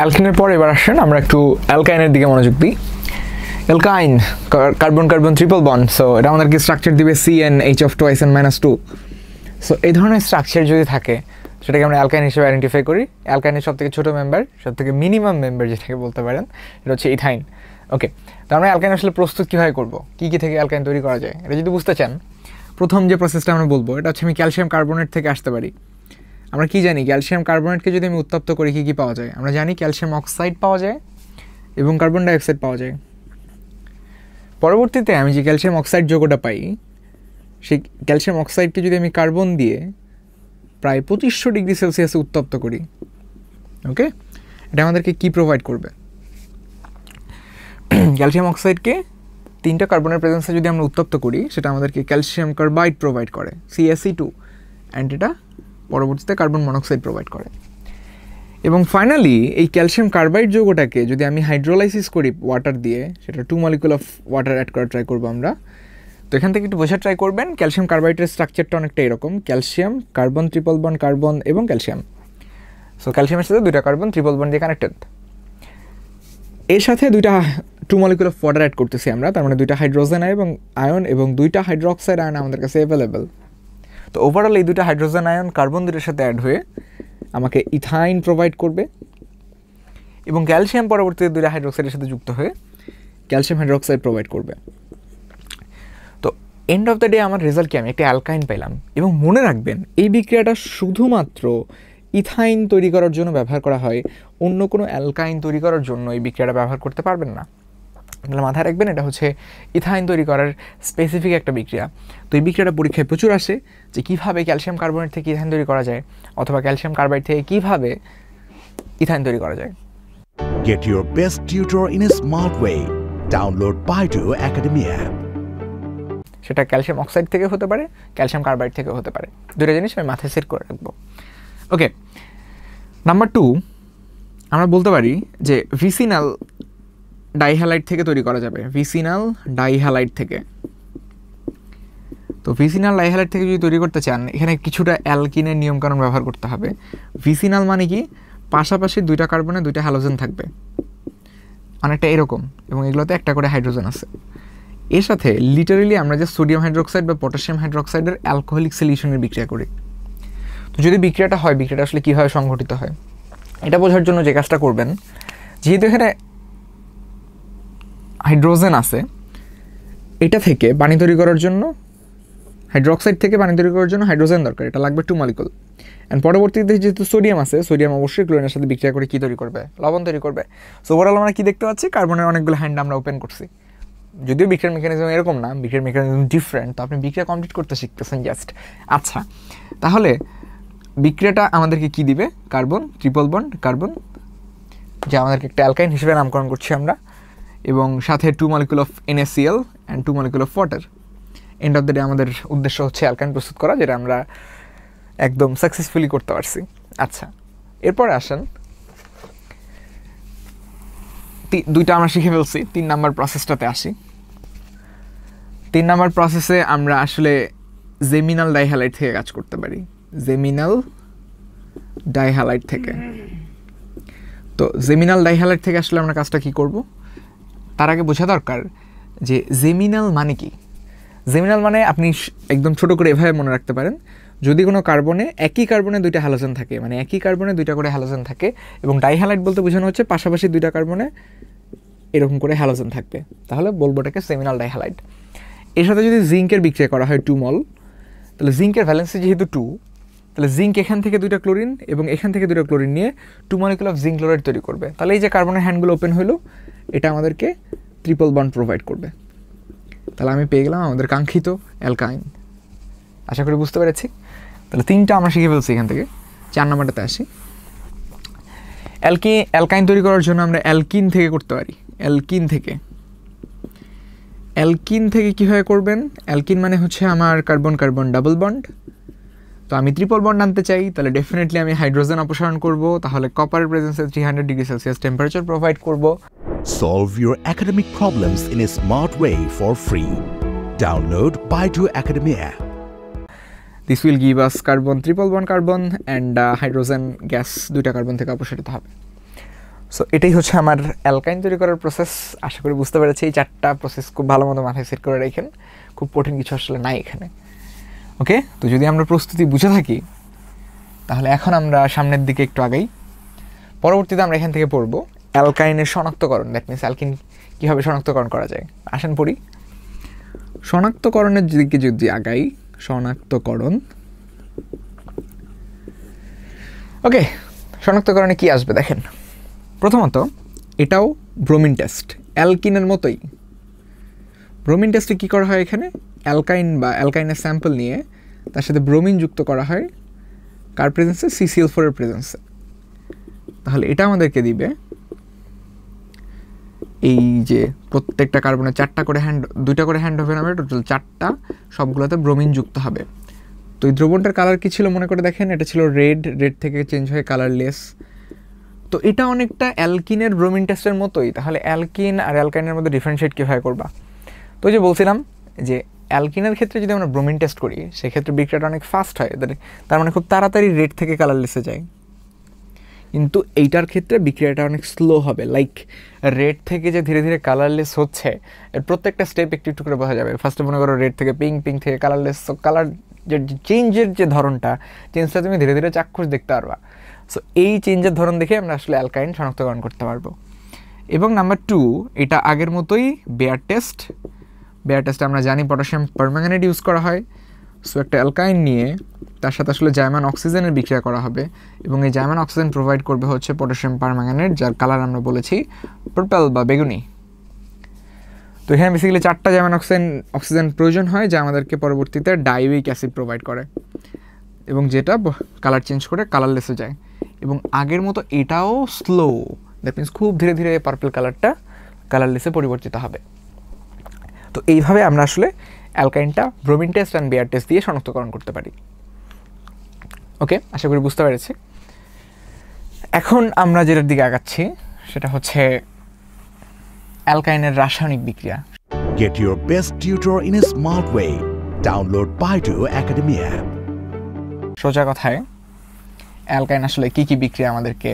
অ্যালকিনের পর এবার আসেন আমরা একটু অ্যালকাইনের দিকে মনোযোগ দিই alkyne carbon carbon triple bond so এটা আমাদেরকে স্ট্রাকচার দিবে C N H of two আইস এন মাইনাস টু সো এই ধরনের স্ট্রাকচার যদি থাকে সেটাকে আমরা অ্যালকাইন হিসেবে আইডেন্টিফাই করি অ্যালকাইনের সব থেকে ছোটো মেম্বার সব থেকে মিনিমাম মেম্বার যেটাকে বলতে পারেন এটা হচ্ছে ইথাইন ওকে তো আমরা অ্যালকাইন আসলে প্রস্তুত কীভাবে করবো কী কী থেকে অ্যালকাইন তৈরি করা যায় এটা যদি বুঝতে চান প্রথম যে প্রসেসটা আমরা বলবো এটা হচ্ছে আমি ক্যালসিয়াম কার্বনেট থেকে আসতে পারি আমরা কি জানি ক্যালসিয়াম কার্বনেটকে যদি আমি উত্তপ্ত করি কী কী পাওয়া যায় আমরা জানি ক্যালসিয়াম অক্সাইড পাওয়া যায় এবং কার্বন ডাইঅক্সাইড পাওয়া যায় পরবর্তীতে আমি যে ক্যালসিয়াম অক্সাইড যোগ্যটা পাই সেই ক্যালসিয়াম অক্সাইডকে যদি আমি কার্বন দিয়ে প্রায় পঁচিশশো ডিগ্রি সেলসিয়াসে উত্তপ্ত করি ওকে এটা আমাদেরকে কি প্রোভাইড করবে ক্যালসিয়াম অক্সাইডকে তিনটা কার্বনের প্রেজেন্সে যদি আমরা উত্তপ্ত করি সেটা আমাদেরকে ক্যালসিয়াম কার্বাইড প্রোভাইড করে সিএসি টু অ্যান্ড এটা পরবর্তীতে কার্বন মনোক্সাইড প্রোভাইড করে এবং ফাইনালি এই ক্যালসিয়াম কার্বাইড যৌগটাকে যদি আমি হাইড্রোলাইসিস করি ওয়াটার দিয়ে সেটা two molecule of water add করার ট্রাই করবো আমরা তো এখান থেকে একটু বোঝার ট্রাই করবেন ক্যালসিয়াম কার্বাইডের স্ট্রাকচারটা অনেকটা এরকম calcium carbon triple bond carbon এবং ক্যালসিয়াম সো ক্যালসিয়ামের সাথে দুইটা কার্বন ট্রিপল বন দিয়ে কানেক্টেড এর সাথে দুইটা two molecule of water add করতেছি আমরা তার মানে দুইটা হাইড্রোজেন আয়ন এবং দুইটা হাইড্রোক্সাইড আয়ন আমাদের কাছে অ্যাভেলেবেল তো ওভারঅল এই দুটো হাইড্রোজেন আয়ন কার্বন দুটোর সাথে অ্যাড হয়ে আমাকে ইথাইন প্রোভাইড করবে এবং ক্যালসিয়াম পরবর্তীতে দুটো হাইড্রোক্সাইডের সাথে যুক্ত হয়ে ক্যালসিয়াম হাইড্রোক্সাইড প্রোভাইড করবে তো এন্ড অফ দ্য ডে আমার রেজাল্ট কি আমি একটা অ্যালকাইন পেলাম এবং মনে রাখবেন এই বিক্রিয়াটা শুধুমাত্র ইথাইন তৈরি করার জন্য ব্যবহার করা হয় অন্য কোনো অ্যালকাইন তৈরি করার জন্য এই বিক্রিয়াটা ব্যবহার করতে পারবেন না আপনারা মাথায় রাখবেন এটা হচ্ছে ইথাইন তৈরি করার স্পেসিফিক একটা বিক্রিয়া তো এই বিক্রিয়াটা পরীক্ষায় প্রচুর আসে যে কীভাবে ক্যালসিয়াম কার্বনেট থেকে ইথাইন তৈরি করা যায় অথবা ক্যালসিয়াম কার্বাইড থেকে কীভাবে ইথাইন তৈরি করা যায় Get your best tutor in a smart way. Download Baidu Academy app. সেটা ক্যালসিয়াম অক্সাইড থেকে হতে পারে ক্যালসিয়াম কার্বাইড থেকে হতে পারে দুটো জিনিস আমি মাথায় সেট করে রাখবো ওকে নাম্বার টু আমরা বলতে পারি যে ভিসিনাল ডাইহ্যালাইট থেকে তৈরি করা যাবে ভিসিনাল ডাইহ্যালাইট থেকে তো ভিসিনাল ডাইহ্যালাইট থেকে যদি তৈরি করতে চান এখানে কিছুটা অ্যালকিনের নিয়মকানুন ব্যবহার করতে হবে ভিসিনাল মানে কি পাশাপাশি দুইটা কার্বনে দুইটা হ্যালোজেন থাকবে অনেকটা এরকম এবং এগুলোতে একটা করে হাইড্রোজেন আছে এর সাথে লিটারেলি আমরা যে সোডিয়াম হাইড্রোক্সাইড বা পটাশিয়াম হাইড্রোক্সাইডের অ্যালকোহলিক সলিউশনের বিক্রিয়া করি তো যদি বিক্রিয়াটা হয় বিক্রিয়াটা আসলে কীভাবে সংঘটিত হয় এটা বোঝার জন্য যে কাজটা করবেন যেহেতু এখানে হাইড্রোজেন আছে এটা থেকে পানি তৈরি করার জন্য হাইড্রোক্সাইড থেকে পানি তৈরি করার জন্য হাইড্রোজেন দরকার এটা লাগবে টু মালিকল অ্যান্ড পরবর্তীতে যেহেতু সোডিয়াম আছে সোডিয়াম অবশ্যই ক্লোরিনের সাথে বিক্রিয়া করে কী তৈরি করবে লবণ তৈরি করবে সো ওভারঅল আমরা কী দেখতে পাচ্ছি কার্বনের অনেকগুলো হ্যান্ড আমরা ওপেন করছি যদিও বিক্রিয়ার মেকানিজম এরকম না বিক্রিয়ার মেকানিজম ডিফারেন্ট তো আপনি বিক্রিয়া কমপ্লিট করতে শিখতেছেন জাস্ট আচ্ছা তাহলে বিক্রিয়াটা আমাদেরকে কি দিবে কার্বন ট্রিপল বন্ড কার্বন যা আমাদেরকে একটা অ্যালকাইন হিসেবে নামকরণ করছি আমরা এবং সাথে two molecule of NaCl and two molecule of water end of the day আমাদের উদ্দেশ্য হচ্ছে অ্যালকাইন প্রস্তুত করা যেটা আমরা একদম সাকসেসফুলি করতে পারছি আচ্ছা এরপরে আসেন দুইটা আমরা শিখে ফেলছি তিন নাম্বার প্রসেসটাতে আসি তিন নাম্বার প্রসেসে আমরা আসলে জেমিনাল ডাইহ্যালাইট থেকে কাজ করতে পারি জেমিনাল ডাইহ্যালাইট থেকে তো জেমিনাল ডাইহ্যালাইট থেকে আসলে আমরা কাজটা কি করব তার আগে বোঝা দরকার যে জেমিনাল মানে কি জেমিনাল মানে আপনি একদম ছোট করে এভাবে মনে রাখতে পারেন যদি কোনো কার্বনে একই কার্বনে দুইটা হ্যালোজেন থাকে মানে একই কার্বনে দুইটা করে হ্যালোজেন থাকে এবং ডাইহ্যালাইট বলতে বোঝানো হচ্ছে পাশাপাশি দুইটা কার্বনে এরকম করে হ্যালোজেন থাকবে তাহলে বলবো এটাকে সেমিনাল ডাইহ্যালাইট এর সাথে যদি জিঙ্কের বিক্রিয়া করা হয় টু মল তাহলে জিঙ্কের ভ্যালেন্সি যেহেতু টু তাহলে জিঙ্ক এখান থেকে দুইটা ক্লোরিন এবং এখান থেকে দুইটা ক্লোরিন নিয়ে two molecule of zinc chloride তৈরি করবে তাহলে এই যে কার্বনের হ্যান্ডগুলো ওপেন হলো এটা আমাদেরকে ট্রিপল বন্ড প্রোভাইড করবে তাহলে আমি পেয়ে গেলাম আমাদের কাঙ্ক্ষিত অ্যালকাইন আশা করি বুঝতে পেরেছি তাহলে তিনটা আমরা শিখে ফেলছি এখান থেকে চার নম্বরটাতে আসি অ্যালকি অ্যালকাইন তৈরি করার জন্য আমরা অ্যালকিন থেকে করতে পারি অ্যালকিন থেকে অ্যালকিন থেকে কীভাবে করবেন অ্যালকিন মানে হচ্ছে আমার কার্বন কার্বন ডাবল বন্ড তো আমি ত্রিপল বন্ড আনতে চাই তাহলে ডেফিনেটলি আমি হাইড্রোজেন অপসারণ করব তাহলে কপার প্রেজেন্সে three hundred degree Celsius temperature provide করব solve your academic problems in a smart way for free download Baidu app. This will give us carbon triple bond carbon and hydrogen uh, gas দুইটা carbon থেকে অপসারিত হবে so এটাই হচ্ছে আমার অ্যালকাইন তৈরি করার প্রসেস আশা করি বুঝতে পেরেছি এই চারটা প্রসেস খুব ভালো মতো মাথায় সেট করে রেখেন খুব কঠিন কিছু আসলে নাই এখানে ওকে তো যদি আমরা প্রস্তুতি বুঝে থাকি তাহলে এখন আমরা সামনের দিকে একটু আগেই পরবর্তীতে আমরা এখান থেকে পড়ব অ্যালকাইনের শনাক্তকরণ দ্যাট মিনস অ্যালকিন কীভাবে শনাক্তকরণ করা যায় আসেন পড়ি শনাক্তকরণের দিকে যদি আগাই শনাক্তকরণ ওকে শনাক্তকরণে কি আসবে দেখেন প্রথমত এটাও ব্রোমিন টেস্ট অ্যালকিনের মতোই ব্রোমিন টেস্টে কী করা হয় এখানে অ্যালকাইন বা অ্যালকাইনের স্যাম্পল নিয়ে তার সাথে ব্রোমিন যুক্ত করা হয় কার প্রেজেন্সে সিসিএল ফোরের প্রেজেন্সে তাহলে এটা আমাদেরকে দিবে এই যে প্রত্যেকটা কার্বনে চারটা করে হ্যান্ড দুইটা করে হ্যান্ড হবে নামে মানে টোটাল চারটা সবগুলোতে ব্রোমিন যুক্ত হবে তো এই দ্রবণটার কালার কী ছিল মনে করে দেখেন এটা ছিল রেড রেড থেকে চেঞ্জ হয়ে কালারলেস তো এটা অনেকটা অ্যালকিনের ব্রোমিন টেস্টের মতোই তাহলে অ্যালকিন আর অ্যালকাইনের মধ্যে ডিফারেন্সিয়েট কীভাবে করবা তো যে বলছিলাম যে অ্যালকিনের ক্ষেত্রে যদি আমরা ব্রোমিন টেস্ট করি সেক্ষেত্রে বিক্রিয়াটা অনেক ফাস্ট হয় তার মানে খুব তাড়াতাড়ি রেড থেকে কালারলেসে যায় কিন্তু এইটার ক্ষেত্রে বিক্রিয়াটা অনেক স্লো হবে লাইক রেড থেকে যে ধীরে ধীরে কালারলেস হচ্ছে এর প্রত্যেকটা স্টেপ একটু একটু করে বোঝা যাবে ফার্স্টে মনে করো রেড থেকে পিঙ্ক পিঙ্ক থেকে কালারলেস সো কালার যে চেঞ্জের যে ধরনটা চেঞ্জটা তুমি ধীরে ধীরে চাক্ষুষ দেখতে পারবা সো এই চেঞ্জের ধরন দেখে আমরা আসলে অ্যালকাইন শনাক্তকরণ করতে পারবো এবং নাম্বার টু এটা আগের মতোই বেয়ার টেস্ট বেয়ার টেস্টে আমরা জানি পটাশিয়াম পারম্যাঙ্গানেট ইউজ করা হয় সো একটা অ্যালকাইন নিয়ে তার সাথে আসলে জায়মান অক্সিজেনের বিক্রিয়া করা হবে এবং এই জায়মান অক্সিজেন প্রোভাইড করবে হচ্ছে পটাশিয়াম পারম্যাঙ্গানেট যার কালার আমরা বলেছি পার্পল বা বেগুনি তো এখানে বেসিক্যালি চারটা জায়মান অক্সিজেন অক্সিজেন প্রয়োজন হয় যা আমাদেরকে পরবর্তীতে ডাইউইক অ্যাসিড প্রোভাইড করে এবং যেটা কালার চেঞ্জ করে কালারলেসে যায় এবং আগের মতো এটাও স্লো দ্যাট মিনস খুব ধীরে ধীরে পার্পল কালারটা কালারলেসে পরিবর্তিত হবে তো এইভাবে আমরা আসলে অ্যালকাইনটা bromine test and Baeyer test দিয়ে শনাক্তকরণ করতে পারি ওকে আশা করি বুঝতে পেরেছি এখন আমরা যেটার দিকে আগাচ্ছি সেটা হচ্ছে অ্যালকাইনের রাসায়নিক বিক্রিয়া Get your best tutor in a smart way. Download Baidu Academy app. সোজা কথায় অ্যালকাইন আসলে কি কি বিক্রিয়া আমাদেরকে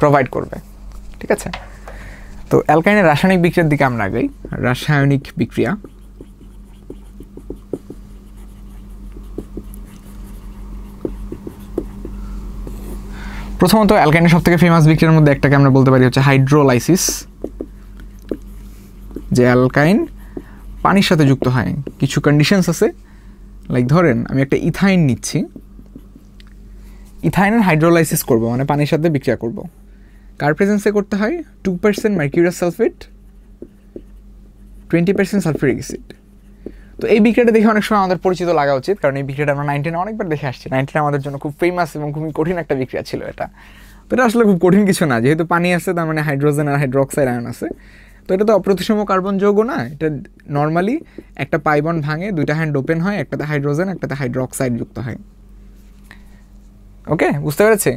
প্রোভাইড করবে ঠিক আছে তো অ্যালকাইনের রাসায়নিক বিক্রিয়ার দিকে আমরা আগাই রাসায়নিক বিক্রিয়া প্রথমত অ্যালকাইনের সব থেকে ফেমাস বিক্রিয়ার মধ্যে একটাকে আমরা বলতে পারি হচ্ছে হাইড্রোলাইসিস যে অ্যালকাইন পানির সাথে যুক্ত হয় কিছু কন্ডিশনস আছে লাইক ধরেন আমি একটা ইথাইন নিচ্ছি ইথাইনের হাইড্রোলাইসিস করব মানে পানির সাথে বিক্রিয়া করবো কার প্রেজেন্সে করতে হয় two percent mercurous sulphate twenty percent sulphuric acid তো এই বিক্রিয়াটা দেখে অনেক সময় আমাদের পরিচিত লাগা উচিত কারণ এই বিক্রিয়াটা আমরা নাইনটিনে অনেকবার দেখে আসছি নাইনটিনে আমাদের জন্য খুব ফেমাস এবং খুবই কঠিন একটা বিক্রিয়া ছিল এটা তো এটা আসলে খুব কঠিন কিছু না যেহেতু পানি আছে তার মানে হাইড্রোজেন আর হাইড্রোক্সাইড আয়ন আছে তো এটা তো অপ্রতিসম কার্বন যৌগ না এটা নর্মালি একটা পাইবন ভাঙে দুইটা হ্যান্ড ওপেন হয় একটাতে হাইড্রোজেন একটাতে হাইড্রোক্সাইড যুক্ত হয় ওকে বুঝতে পেরেছে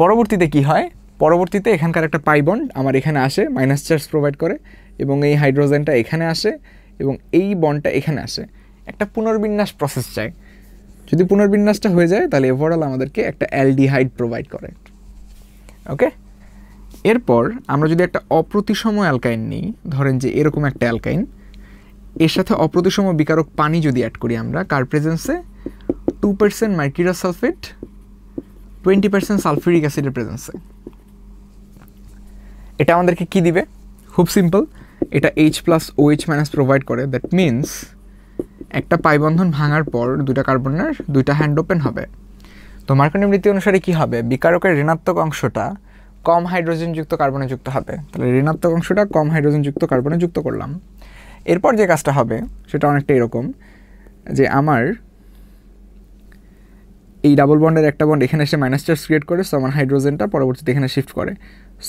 পরবর্তীতে কি হয় পরবর্তীতে এখানকার একটা পাই বন্ড আমার এখানে আসে মাইনাস চার্জ প্রোভাইড করে এবং এই হাইড্রোজেনটা এখানে আসে এবং এই বন্ডটা এখানে আসে একটা পুনর্বিন্যাস প্রসেস চাই যদি পুনর্বিন্যাসটা হয়ে যায় তাহলে ওভারঅল আমাদেরকে একটা অ্যালডিহাইড প্রোভাইড করে ওকে এরপর আমরা যদি একটা অপ্রতিসম অ্যালকাইন নিই ধরেন যে এরকম একটা অ্যালকাইন এর সাথে অপ্রতিসম বিকারক পানি যদি অ্যাড করি আমরা কার প্রেজেন্সে two percent mercurous sulphate twenty percent sulphuric অ্যাসিডের প্রেজেন্সে এটা আমাদেরকে কি দিবে খুব সিম্পল এটা H plus O H minus provide করে দ্যাট মিনস একটা পাইবন্ধন ভাঙার পর দুইটা কার্বনের দুইটা হ্যান্ড ওপেন হবে তো মার্কনীয় নীতি অনুসারে কি হবে বিকারকের ঋণাত্মক অংশটা কম হাইড্রোজেনযুক্ত কার্বনে যুক্ত হবে তাহলে ঋণাত্মক অংশটা কম হাইড্রোজেনযুক্ত কার্বনে যুক্ত করলাম এরপর যে কাজটা হবে সেটা অনেকটা এরকম যে আমার এই ডাবল বন্ডের একটা বন্ড এখানে এসে মাইনাস চার্জ ক্রিয়েট করে সো আমার হাইড্রোজেনটা পরবর্তীতে এখানে শিফট করে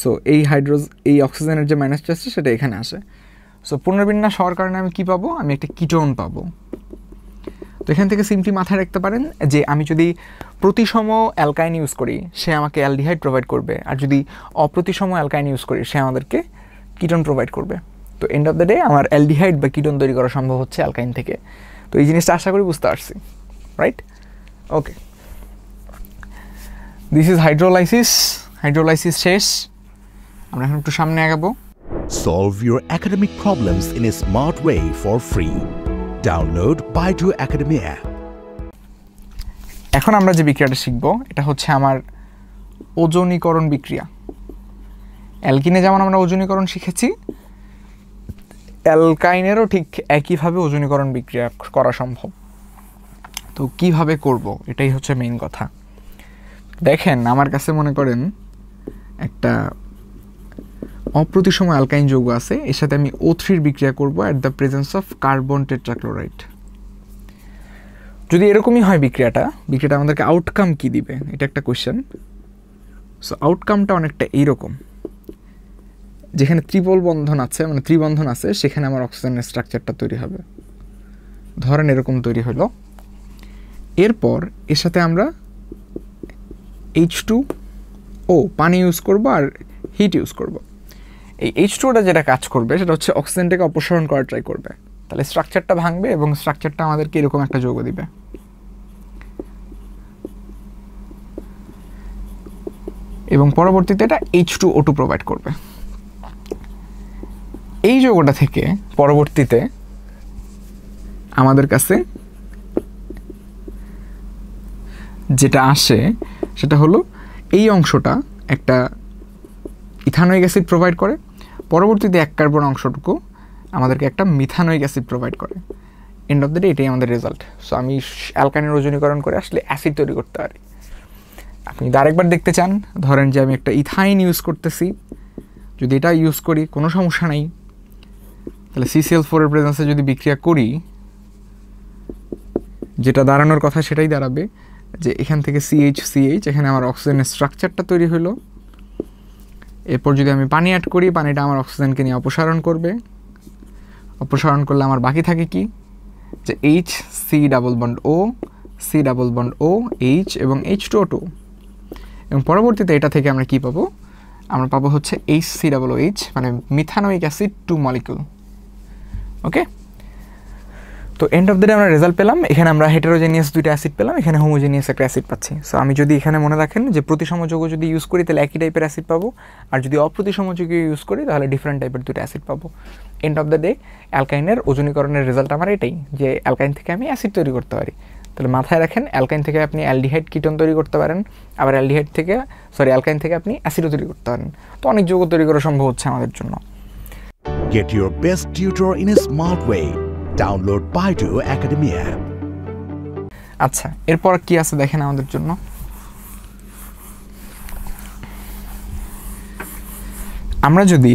সো এই হাইড্রোজ এই অক্সিজেনের যে মাইনাসটা আছে সেটা এখানে আসে সো পুনর্বিন্যাস হওয়ার কারণে আমি কি পাবো আমি একটা কিটোন পাবো তো এখান থেকে সিমটি মাথায় রাখতে পারেন যে আমি যদি প্রতিসম অ্যালকাইন ইউজ করি সে আমাকে অ্যালডিহাইড প্রোভাইড করবে আর যদি অপ্রতিসম অ্যালকাইন ইউজ করি সে আমাদেরকে কিটন প্রোভাইড করবে তো এন্ড অফ দ্য ডে আমার অ্যালডিহাইড বা কিটন তৈরি করা সম্ভব হচ্ছে অ্যালকাইন থেকে তো এই জিনিসটা আশা করি বুঝতে পারছি right okay this is hydrolysis hydrolysis শেষ আমরা এখন একটু সামনে আগাবো Solve your academic problems in a smart way for free. Download Baidu Academy app. এখন আমরা যে বিক্রিয়াটা শিখব এটা হচ্ছে আমার ওজনীকরণ বিক্রিয়া অ্যালকিনে যেমন আমরা ওজনীকরণ শিখেছি অ্যালকাইনেরও ঠিক একইভাবে ওজনীকরণ বিক্রিয়া করা সম্ভব তো কিভাবে করব এটাই হচ্ছে মেইন কথা দেখেন আমার কাছে মনে করেন একটা অপ্রতিসম অ্যালকাইন যৌগ আছে এর সাথে আমি ও থ্রির বিক্রিয়া করবো at the presence of carbon tetrachloride যদি এরকমই হয় বিক্রিয়াটা বিক্রিয়াটা আমাদেরকে আউটকাম কি দিবে এটা একটা কোয়েশ্চেন সো আউটকামটা অনেকটা এইরকম যেখানে ত্রিপল বন্ধন আছে মানে ত্রিবন্ধন আছে সেখানে আমার অক্সিজেনের স্ট্রাকচারটা তৈরি হবে ধরেন এরকম তৈরি হলো এরপর এর সাথে আমরা এইচ টু ও পানি ইউজ করবো আর হিট ইউজ করবো এই এইচ টুটা যেটা কাজ করবে সেটা হচ্ছে অক্সিজেনটাকে অপসারণ করার ট্রাই করবে তাহলে স্ট্রাকচারটা ভাঙবে এবং স্ট্রাকচারটা আমাদেরকে এরকম একটা যোগ দিবে এবং পরবর্তীতে এটা H two O two provide করবে এই যোগটা থেকে পরবর্তীতে আমাদের কাছে যেটা আসে সেটা হলো এই অংশটা একটা ইথানোয়িক অ্যাসিড প্রোভাইড করে পরবর্তীতে এক কার্বন অংশটুকু আমাদেরকে একটা মিথানোয়িক অ্যাসিড প্রোভাইড করে এন্ড অফ দ্য ডে এটাই আমাদের রেজাল্ট সো আমি অ্যালকানের ওজনীকরণ করে আসলে অ্যাসিড তৈরি করতে পারি আপনি আরেকবার দেখতে চান ধরেন যে আমি একটা ইথাইন ইউজ করতেছি যদি এটা ইউজ করি কোনো সমস্যা নেই তাহলে সিসিএল ফোরের প্রেজেন্সে যদি বিক্রিয়া করি যেটা দাঁড়ানোর কথা সেটাই দাঁড়াবে যে এখান থেকে সিএইচ সিএইচ এখানে আমার অক্সিজেনের স্ট্রাকচারটা তৈরি হলো এরপর যদি আমি পানি অ্যাড করি পানিটা আমার অক্সিজেনকে নিয়ে অপসারণ করবে অপসারণ করলে আমার বাকি থাকে কি যে H C double bond O C double bond O H এবং এইচ টু টু এবং পরবর্তীতে এটা থেকে আমরা কি পাবো আমরা পাবো হচ্ছে এইচ সি ডাবল এইচ মানে methanoic acid two molecule okay তো এন্ড অফ দ্য ডে আমরা রেজাল্ট পেলাম এখানে আমরা হেটেরোজেনিয়াস দুইটা অ্যাসিড পেলাম এখানে হোমোজেনিয়াস একটা অ্যাসিড পাচ্ছি সো আমি যদি এখানে মনে রাখেন যে প্রতিসম যদি ইউজ করি তাহলে একই টাইপের অ্যাসিড পাবো আর যদি অপ্রতিসম ইউজ করি তাহলে ডিফারেন্ট টাইপের দুটো অ্যাসিড পাবো এন্ড অফ দ্য ডে অ্যালকাইনের ওজনীকরণের রেজাল্ট আমার এটাই যে অ্যালকাইন থেকে আমি অ্যাসিড তৈরি করতে পারি তাহলে মাথায় রাখেন অ্যালকাইন থেকে আপনি অ্যালডিহাইড কিটন তৈরি করতে পারেন আবার অ্যালডিহাইড থেকে সরি অ্যালকাইন থেকে আপনি অ্যাসিডও তৈরি করতে পারেন তো অনেক যোগ তৈরি করা সম্ভব হচ্ছে আমাদের জন্য Get your best tutor in a smart way download Baidu Academy app আচ্ছা এরপর কি আছে দেখেন আমাদের জন্য আমরা যদি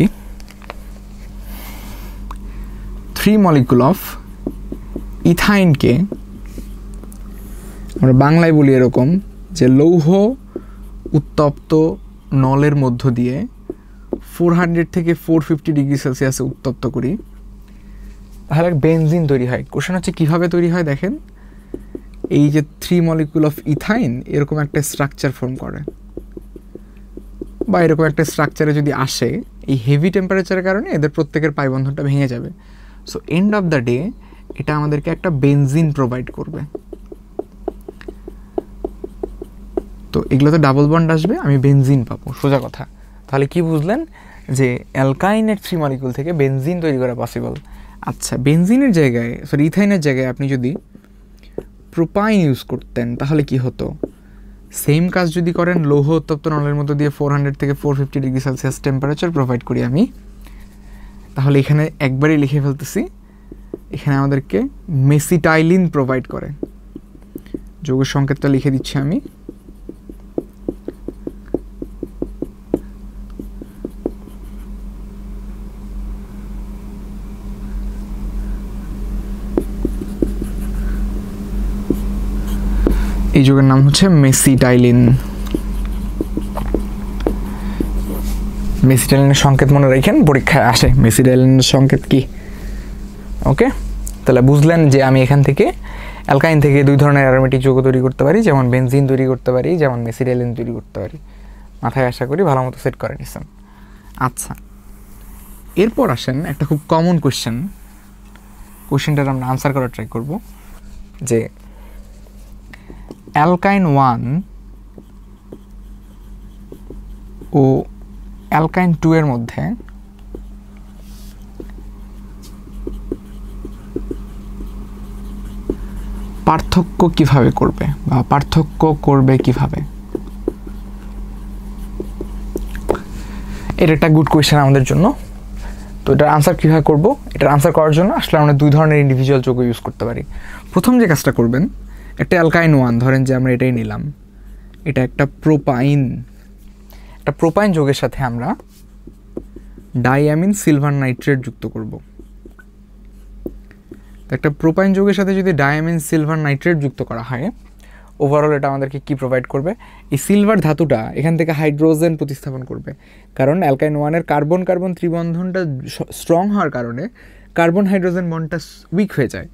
থ্রি মলিকুল অফ ইথাইনকে আমরা বাংলায় বলি এরকম যে লৌহ উত্তপ্ত নলের মধ্য দিয়ে ফোর হান্ড্রেড থেকে ফোর ফিফটি ডিগ্রি সেলসিয়াসে উত্তপ্ত করি তাহলে বেনজিন তৈরি হয় কোশ্চেন হচ্ছে কীভাবে তৈরি হয় দেখেন এই যে থ্রি মলিকুল অফ ইথাইন এরকম একটা স্ট্রাকচার ফর্ম করে বা এরকম একটা স্ট্রাকচারে যদি আসে এই হেভি টেম্পারেচারের কারণে এদের প্রত্যেকের পায়বন্ধনটা ভেঙে যাবে so end of the day এটা আমাদেরকে একটা বেনজিন প্রোভাইড করবে তো এগুলোতে ডাবল বন্ড আসবে আমি বেনজিন পাবো সোজা কথা তাহলে কি বুঝলেন যে অ্যালকাইনের থ্রি মলিকুল থেকে বেনজিন তৈরি করা পসিবল আচ্ছা বেনজিনের জায়গায় সরি ইথাইনের জায়গায় আপনি যদি প্রোপাইন ইউজ করতেন তাহলে কি হতো সেম কাজ যদি করেন লৌহ উত্তপ্ত নলের মতো দিয়ে ফোর হান্ড্রেড থেকে four fifty degree Celsius temperature provide করি আমি তাহলে এখানে একবারই লিখে ফেলতেছি এখানে আমাদেরকে মেসিটাইলিন প্রোভাইড করে যৌগ সংকেতটা লিখে দিচ্ছি আমি এই যুগের নাম হচ্ছে মেসি মেসি টাইলিনের সংকেত মনে রাখেন পরীক্ষায় আসে মেসি মেসিটাইলিনের সংকেত কি ওকে তাহলে বুঝলেন যে আমি এখান থেকে অ্যালকাইন থেকে দুই ধরনের অ্যারোমেটিক যৌগ তৈরি করতে পারি যেমন বেনজিন তৈরি করতে পারি যেমন মেসিডেলিন তৈরি করতে পারি মাথায় আশা করি ভালো মতো সেট করে নিছেন আচ্ছা এরপর আসেন একটা খুব কমন কোয়েশ্চেন কোয়েশ্চেনটার আমরা আনসার করার ট্রাই করব যে অ্যালকাইন ওয়ান ও অ্যালকাইন টু এর মধ্যে পার্থক্য কিভাবে করবে বা পার্থক্য করবে কিভাবে এটা একটা গুড কোয়েশ্চেন আমাদের জন্য তো এটার আনসার কীভাবে করবো এটার আনসার করার জন্য আসলে আমরা দুই ধরনের ইন্ডিভিজুয়াল যোগ ইউজ করতে পারি প্রথম যে কাজটা করবেন একটা অ্যালকাইন ওয়ান ধরেন যে আমরা এটাই নিলাম এটা একটা প্রোপাইন একটা প্রোপাইন যোগের সাথে আমরা ডাইয়ামিন সিলভার নাইট্রেট যুক্ত করব একটা প্রোপাইন যোগের সাথে যদি ডায়ামিন সিলভার নাইট্রেট যুক্ত করা হয় ওভারঅল এটা আমাদেরকে কি প্রোভাইড করবে এই সিলভার ধাতুটা এখান থেকে হাইড্রোজেন প্রতিস্থাপন করবে কারণ অ্যালকাইন ওয়ানের কার্বন কার্বন ত্রিবন্ধনটা স্ট্রং হওয়ার কারণে কার্বন হাইড্রোজেন বন্ডটা উইক হয়ে যায়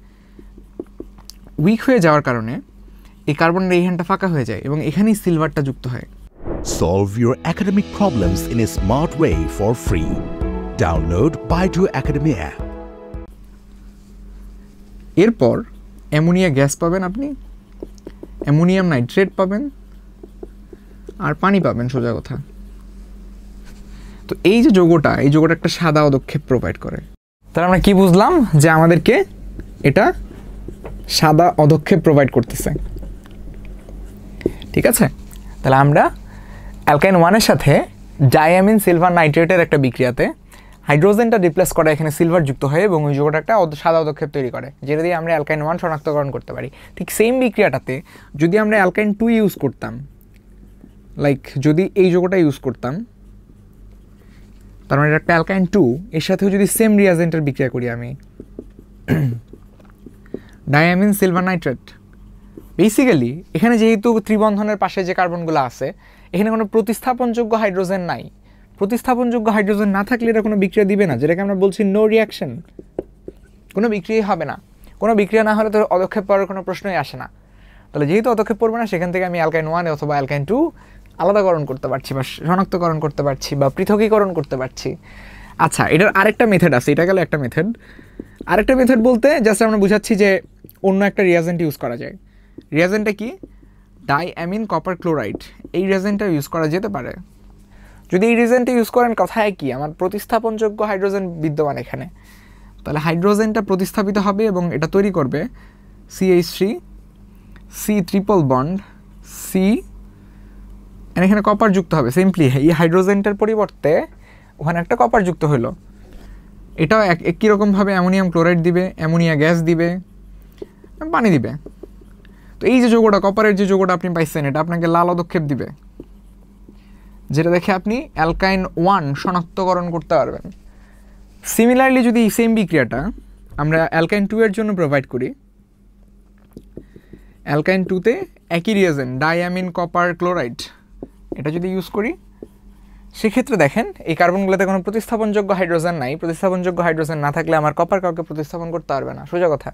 উইক হয়ে যাওয়ার কারণে এই কার্বনের এই হ্যান্ডটা ফাঁকা হয়ে যায় এবং এখানেই সিলভারটা যুক্ত হয় Solve your academic problems in a smart way for free. Download Baidu Academy app. এরপর অ্যামোনিয়া গ্যাস পাবেন আপনি অ্যামোনিয়াম নাইট্রেট পাবেন আর পানি পাবেন সোজা কথা তো এই যে যোগটা এই যোগটা একটা সাদা পদক্ষেপ প্রোভাইড করে তাহলে আমরা কি বুঝলাম যে আমাদেরকে এটা সাদা অধক্ষেপ প্রোভাইড করতেছে ঠিক আছে তাহলে আমরা অ্যালকাইন ওয়ানের সাথে ডায়ামিন সিলভার নাইট্রেটের একটা বিক্রিয়াতে হাইড্রোজেনটা রিপ্লেস করে এখানে সিলভার যুক্ত হয় এবং ওই যুগটা একটা সাদা অদক্ষেপ তৈরি করে যেটা দিয়ে আমরা অ্যালকাইন ওয়ান শনাক্তকরণ করতে পারি ঠিক সেম বিক্রিয়াটাতে যদি আমরা অ্যালকাইন টু ইউজ করতাম লাইক যদি এই যুগটা ইউজ করতাম তার মানে এটা একটা অ্যালকাইন টু এর সাথেও যদি সেম রিয়াজেন্টের বিক্রিয়া করি আমি ডায়ামিন সিলভার নাইট্রেট বেসিক্যালি এখানে যেহেতু ত্রিবন্ধনের পাশে যে কার্বনগুলো আছে এখানে কোনো প্রতিস্থাপনযোগ্য হাইড্রোজেন নাই প্রতিস্থাপনযোগ্য হাইড্রোজেন না থাকলে এটা কোনো বিক্রিয়া দিবে না যেটাকে আমরা বলছি নো রিয়াকশন কোনো বিক্রিয়াই হবে না কোনো বিক্রিয়া না হলে তো অদক্ষেপ পাওয়ার কোনো প্রশ্নই আসে না তাহলে যেহেতু অদক্ষেপ পড়বে না সেখান থেকে আমি অ্যালকাইন ওয়ান অথবা অ্যালকাইন টু আলাদাকরণ করতে পারছি বা শনাক্তকরণ করতে পারছি বা পৃথকীকরণ করতে পারছি আচ্ছা এটার আরেকটা মেথড আছে এটা গেল একটা মেথড আরেকটা মেথড বলতে জাস্ট আমরা বুঝাচ্ছি যে অন্য একটা রিয়াজেন্ট ইউজ করা যায় রিয়াজেন্টটা কি ডাইঅ্যামিন কপার ক্লোরাইড এই রিয়াজেন্টটা ইউজ করা যেতে পারে যদি এই রিজেন্টটা ইউজ করেন কথায় কি আমার প্রতিস্থাপনযোগ্য হাইড্রোজেন বিদ্যমান এখানে তাহলে হাইড্রোজেনটা প্রতিস্থাপিত হবে এবং এটা তৈরি করবে CH three C triple bond C এখানে কপার যুক্ত হবে সিম্পলি এই হাইড্রোজেনটার পরিবর্তে ওখানে একটা কপার যুক্ত হলো এটাও এক একই রকমভাবে অ্যামোনিয়াম ক্লোরাইড দিবে অ্যামোনিয়া গ্যাস দিবে পানি দিবে তো এই যে যোগটা কপারের যে যোগটা আপনি পাইছেন এটা আপনাকে লাল অদক্ষেপ দিবে যেটা দেখে আপনি অ্যালকাইন ওয়ান শনাক্তকরণ করতে পারবেন সিমিলারলি যদি সেম বিক্রিয়াটা আমরা অ্যালকাইন টু এর জন্য প্রোভাইড করি অ্যালকাইন টুতে একই রিয়াজেন ডায়ামিন কপার ক্লোরাইড এটা যদি ইউজ করি সেক্ষেত্রে দেখেন এই কার্বনগুলোতে কোনো প্রতিস্থাপনযোগ্য হাইড্রোজেন নাই প্রতিস্থাপনযোগ্য হাইড্রোজেন না থাকলে আমার কপার কাউকে প্রতিস্থাপন করতে পারবে না সোজা কথা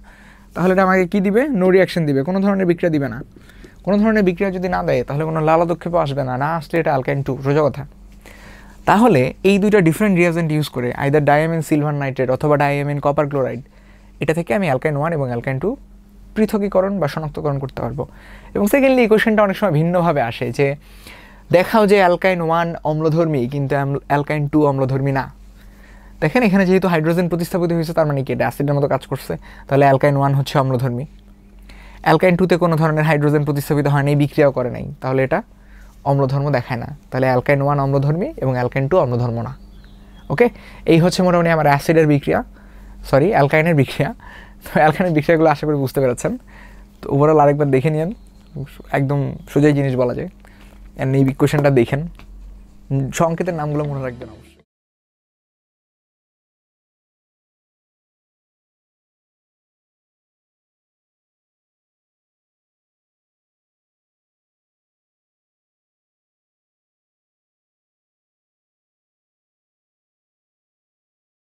তাহলে এটা আমাকে কী দিবে নো রিয়াকশন দিবে কোনো ধরনের বিক্রিয়া দিবে না কোনো ধরনের বিক্রিয়া যদি না দেয় তাহলে কোনো লালাদক্ষেপ আসবে না না আসলে এটা অ্যালকাইন টু সোজা কথা তাহলে এই দুইটা ডিফারেন্ট রিয়াজেন্ট ইউজ করে আইদার ডায়ামিন সিলভার নাইট্রেট অথবা ডায়ামিন কপার ক্লোরাইড এটা থেকে আমি অ্যালকাইন ওয়ান এবং অ্যালকাইন টু পৃথকীকরণ বা শনাক্তকরণ করতে পারবো এবং সেকেন্ডলি ইকুয়েশনটা অনেক সময় ভিন্নভাবে আসে যে দেখাও যে অ্যালকাইন ওয়ান অম্লধর্মী কিন্তু অ্যালকাইন টু অম্লধর্মী না দেখেন এখানে যেহেতু হাইড্রোজেন প্রতিস্থাপিত হয়েছে তার মানে কি এটা অ্যাসিডের মতো কাজ করছে তাহলে অ্যালকাইন ওয়ান হচ্ছে অম্লধর্মী অ্যালকাইন টুতে কোনো ধরনের হাইড্রোজেন প্রতিস্থাপিত হয়নি বিক্রিয়াও করে নাই তাহলে এটা অম্লধর্ম দেখায় না তাহলে অ্যালকাইন ওয়ান অম্লধর্মী এবং অ্যালকাইন টু অম্লধর্ম না ওকে এই হচ্ছে মোটামুটি আমার অ্যাসিডের বিক্রিয়া সরি অ্যালকাইনের বিক্রিয়া তো অ্যালকাইনের বিক্রিয়াগুলো আশা করি বুঝতে পেরেছেন তো ওভারঅল আরেকবার দেখে নিন একদম সোজাই জিনিস বলা যায় অ্যান্ড এই বিগ কোয়েশনটা দেখেন সংকেতের নামগুলো মনে রাখবেন অবশ্যই